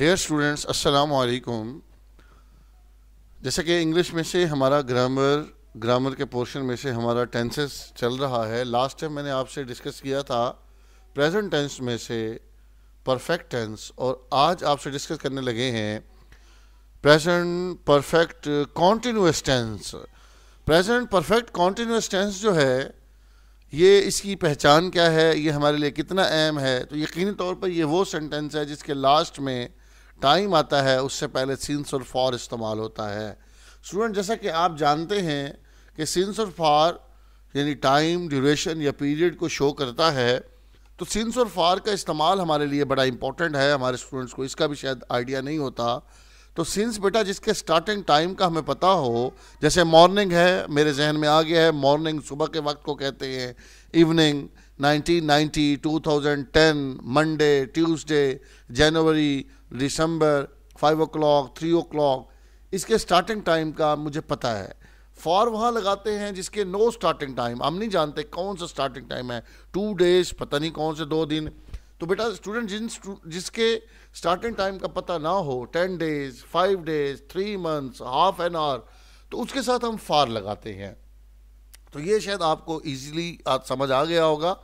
Dear students अस्सलाम वालेकुम जैसे कि इंग्लिश में से हमारा ग्रामर ग्रामर के पोर्शन में से हमारा टेंसेस चल रहा है लास्ट टाइम मैंने आपसे डिस्कस किया था प्रेजेंट टेंस में से परफेक्ट टेंस और आज आपसे डिस्कस करने लगे हैं present perfect continuous tense present perfect continuous tense जो है ये इसकी पहचान क्या है ये हमारे लिए कितना अहम है तो यकीनी तौर पर ये वो सेंटेंस है जिसके लास्ट में टाइम आता है उससे पहले सिंस और फॉर इस्तेमाल होता है स्टूडेंट जैसा कि आप जानते हैं कि सीन्स और फॉर यानी टाइम ड्यूरेशन या पीरियड को शो करता है तो सीन्स और फार का इस्तेमाल हमारे लिए बड़ा इंपॉर्टेंट है हमारे स्टूडेंट्स को इसका भी शायद आइडिया नहीं होता तो सिंस बेटा जिसके स्टार्टिंग टाइम का हमें पता हो जैसे मॉर्निंग है मेरे जहन में आ गया है मॉर्निंग सुबह के वक्त को कहते हैं इवनिंग 1990, 2010, मंडे ट्यूसडे जनवरी दिसंबर five o'clock three o'clock इसके स्टार्टिंग टाइम का मुझे पता है फॉर वहाँ लगाते हैं जिसके नो स्टार्टिंग टाइम हम नहीं जानते कौन सा स्टार्टिंग टाइम है टू डेज पता नहीं कौन से दो दिन तो बेटा स्टूडेंट जिन जिसके स्टार्टिंग टाइम का पता ना हो ten days five days three months half an hour तो उसके साथ हम फार लगाते हैं तो ये शायद आपको इजीली समझ आ गया होगा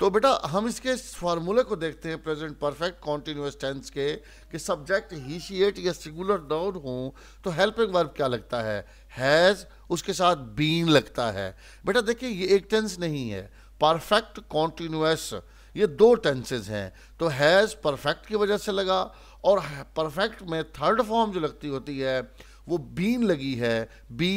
तो बेटा हम इसके फार्मूले को देखते हैं प्रेजेंट परफेक्ट कॉन्टिन्यूस टेंस के कि सब्जेक्ट हीशिएट या सिंगुलर डाउन हो तो हेल्पिंग वर्ब क्या लगता है हैज़ उसके साथ बीन लगता है बेटा देखिए ये एक टेंस नहीं है परफेक्ट कॉन्टिन्यूस ये दो टेंसेज हैं तो हैज़ परफेक्ट की वजह से लगा और परफेक्ट में थर्ड फॉर्म जो लगती होती है वो बीन लगी है बी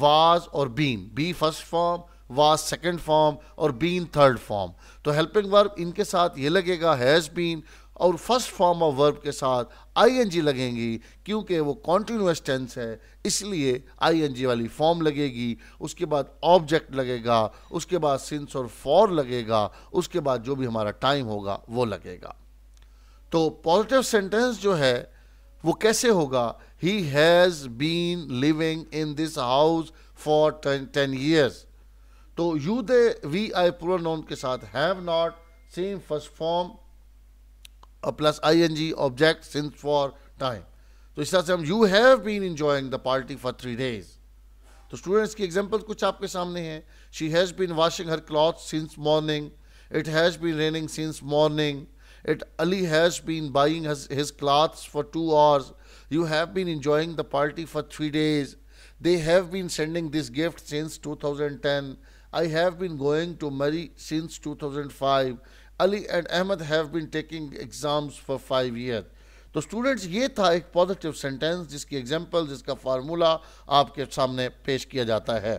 वाज और been be first form was second form और बीन थर्ड फॉर्म तो हेल्पिंग वर्ब इनके साथ ये लगेगा हैज़ बीन और फर्स्ट फॉर्म ऑफ वर्ब के साथ आईएनजी लगेंगी क्योंकि वो कॉन्टीन्यूस टेंस है इसलिए आईएनजी वाली फॉर्म लगेगी उसके बाद ऑब्जेक्ट लगेगा उसके बाद सिंस और फॉर लगेगा उसके बाद जो भी हमारा टाइम होगा वो लगेगा तो पॉजिटिव सेंटेंस जो है वो कैसे होगा he has been living in this house for ten years तो यू दे वी आई पूरा नॉन के साथ have not same first form plus ing object since for time. तो इस तरह से हम you have been enjoying the party for three days तो स्टूडेंट्स की एग्जाम्पल कुछ आपके सामने हैं she has been washing her cloth since morning it has been raining since morning it ali has been buying his, his clothes for two hours you have been enjoying the party for three days they have been sending this gift since 2010 i have been going to marry since 2005 Ali and Ahmed have been taking exams for five years. तो students ये था एक positive sentence जिसकी example जिसका formula आपके सामने पेश किया जाता है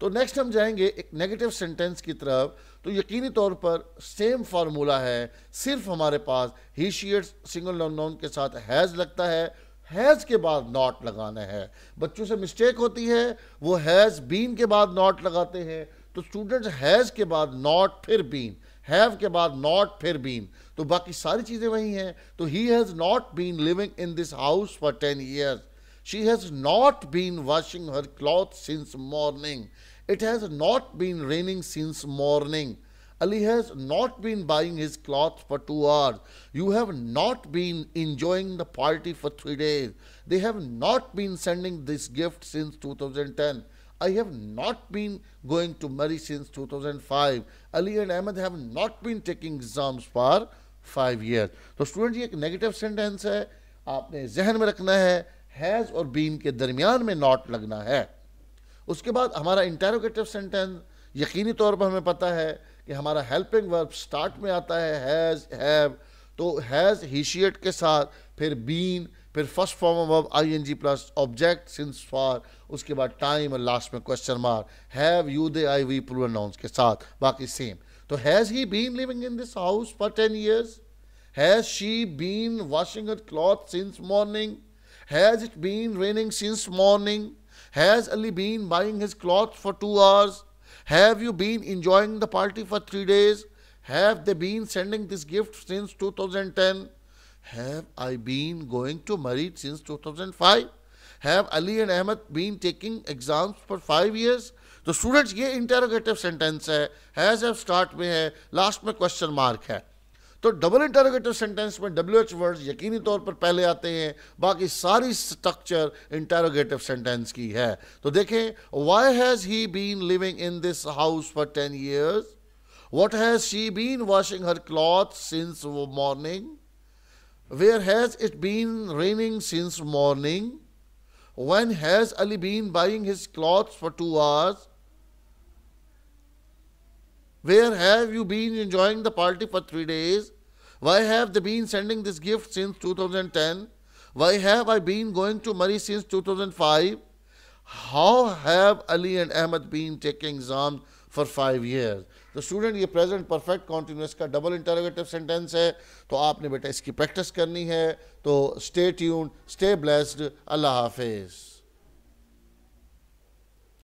तो नेक्स्ट हम जाएंगे एक नेगेटिव सेंटेंस की तरफ तो यकीनी तौर पर सेम फार्मूला है सिर्फ हमारे पास ही शीयर्स सिंगल नॉन नॉन के साथ हैज़ लगता है हैज़ के बाद नॉट लगाना है बच्चों से मिस्टेक होती है वो हैज़ बीन के बाद नॉट लगाते हैं तो स्टूडेंट्स हैज़ के बाद नॉट फिर बीन हैव के बाद नॉट फिर बीन तो बाकी सारी चीज़ें वही हैं तो he has not been living in this house for ten years she has not been washing her cloth since morning it has not been raining since morning Ali has not been buying his cloth for two hours you have not been enjoying the party for three days they have not been sending this gift since two thousand ten I have not been going to Murray since 2005. Ali and Ahmed have not been taking exams for five years. तो student ये एक negative sentence है आपने जहन में रखना है has और बीन के दरमियान में नॉट लगना है उसके बाद हमारा इंटेरोगेटिव सेंटेंस यकीनी तौर पर हमें पता है कि हमारा हेल्पिंग वर्ब स्टार्ट में आता है हैज़ हैव तो हैज़ हीशियट के साथ फिर बीन फिर first form of I N G plus object since for उसके बाद टाइम और लास्ट में question mark have you they I we pronouns के साथ बाकी सेम तो has he been living in this house for ten years has she been washing at cloth since morning has it been raining since morning has Ali been buying his cloth for two hours have you been enjoying the party for three days Have they been sending this gift since 2010? Have I been going to Marid since 2005? Have Ali and Ahmed been taking exams for five years? तो students ये interrogative sentence है has have start में है last में question mark है तो double interrogative sentence में W H word यकीनी तौर पर पहले आते हैं बाकी सारी स्ट्रक्चर इंटेरोगेटिव सेंटेंस की है तो देखें why has he been living in this house for ten years What has she been washing her clothes since morning? Where has it been raining since morning? When has Ali been buying his clothes for two hours? Where have you been enjoying the party for three days? Why have they been sending this gift since 2010? Why have I been going to Murray since 2005? How have Ali and Ahmed been taking exams for five years? तो student ये present perfect continuous का double interrogative sentence है तो आपने बेटा इसकी practice करनी है तो स्टे ट्यून स्टे ब्लेस्ड अल्लाह हाफिज़